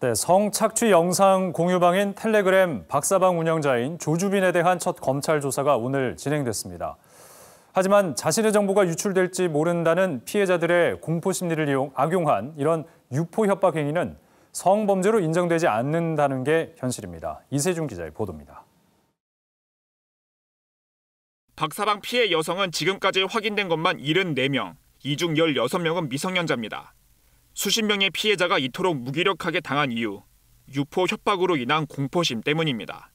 네, 성착취 영상 공유방인 텔레그램 박사방 운영자인 조주빈에 대한 첫 검찰 조사가 오늘 진행됐습니다. 하지만 자신의 정보가 유출될지 모른다는 피해자들의 공포 심리를 이용 악용한 이런 유포 협박 행위는 성범죄로 인정되지 않는다는 게 현실입니다. 이세준 기자의 보도입니다. 박사방 피해 여성은 지금까지 확인된 것만 74명, 이 중 16명은 미성년자입니다. 수십 명의 피해자가 이토록 무기력하게 당한 이유, 유포 협박으로 인한 공포심 때문입니다.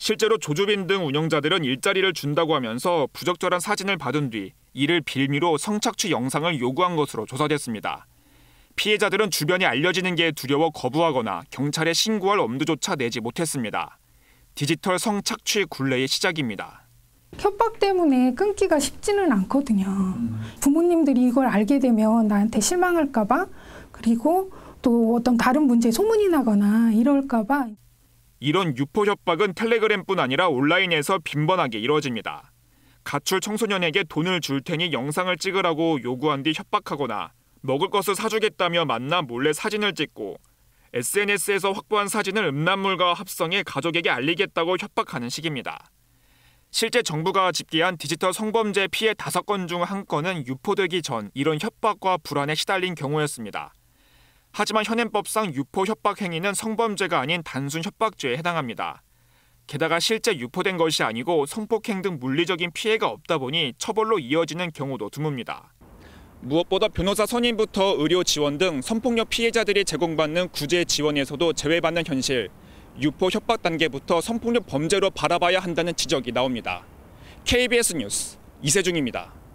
실제로 조주빈 등 운영자들은 일자리를 준다고 하면서 부적절한 사진을 받은 뒤 이를 빌미로 성착취 영상을 요구한 것으로 조사됐습니다. 피해자들은 주변이 알려지는 게 두려워 거부하거나 경찰에 신고할 엄두조차 내지 못했습니다. 디지털 성착취 굴레의 시작입니다. 협박 때문에 끊기가 쉽지는 않거든요. 음. 부모님들이 이걸 알게 되면 나한테 실망할까봐 그리고 또 어떤 다른 문제 소문이 나거나 이럴까봐. 이런 유포 협박은 텔레그램뿐 아니라 온라인에서 빈번하게 이루어집니다 가출 청소년에게 돈을 줄 테니 영상을 찍으라고 요구한 뒤 협박하거나 먹을 것을 사주겠다며 만나 몰래 사진을 찍고 SNS에서 확보한 사진을 음란물과 합성해 가족에게 알리겠다고 협박하는 식입니다. 실제 정부가 집계한 디지털 성범죄 피해 다섯 건 중 한건은 유포되기 전 이런 협박과 불안에 시달린 경우였습니다. 하지만 현행법상 유포 협박 행위는 성범죄가 아닌 단순 협박죄에 해당합니다. 게다가 실제 유포된 것이 아니고 성폭행 등 물리적인 피해가 없다 보니 처벌로 이어지는 경우도 드뭅니다. 무엇보다 변호사 선임부터 의료 지원 등 성폭력 피해자들이 제공받는 구제 지원에서도 제외받는 현실. 유포 협박 단계부터 성폭력 범죄로 바라봐야 한다는 지적이 나옵니다. KBS 뉴스 이세중입니다.